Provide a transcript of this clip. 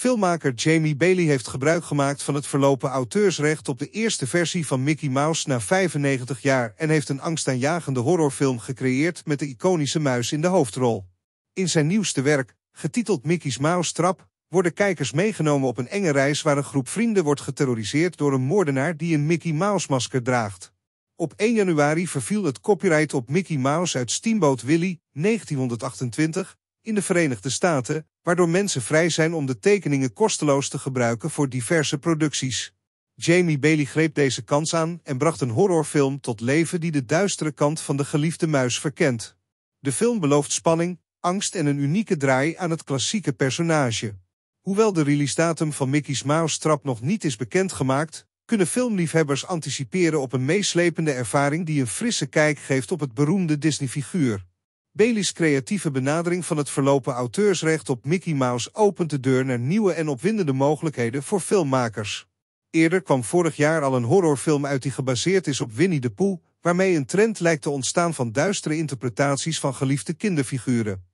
Filmmaker Jamie Bailey heeft gebruik gemaakt van het verlopen auteursrecht op de eerste versie van Mickey Mouse na 95 jaar en heeft een angstaanjagende horrorfilm gecreëerd met de iconische muis in de hoofdrol. In zijn nieuwste werk, getiteld Mickey's Mouse trap, worden kijkers meegenomen op een enge reis waar een groep vrienden wordt geterroriseerd door een moordenaar die een Mickey Mouse-masker draagt. Op 1 januari verviel het copyright op Mickey Mouse uit Steamboat Willie, 1928, in de Verenigde Staten, waardoor mensen vrij zijn om de tekeningen kosteloos te gebruiken voor diverse producties. Jamie Bailey greep deze kans aan en bracht een horrorfilm tot leven die de duistere kant van de geliefde muis verkent. De film belooft spanning, angst en een unieke draai aan het klassieke personage. Hoewel de releasedatum van Mickey's Mouse Trap nog niet is bekendgemaakt, kunnen filmliefhebbers anticiperen op een meeslepende ervaring die een frisse kijk geeft op het beroemde Disney-figuur. Bailey's creatieve benadering van het verlopen auteursrecht op Mickey Mouse opent de deur naar nieuwe en opwindende mogelijkheden voor filmmakers. Eerder kwam vorig jaar al een horrorfilm uit die gebaseerd is op Winnie de Pooh, waarmee een trend lijkt te ontstaan van duistere interpretaties van geliefde kinderfiguren.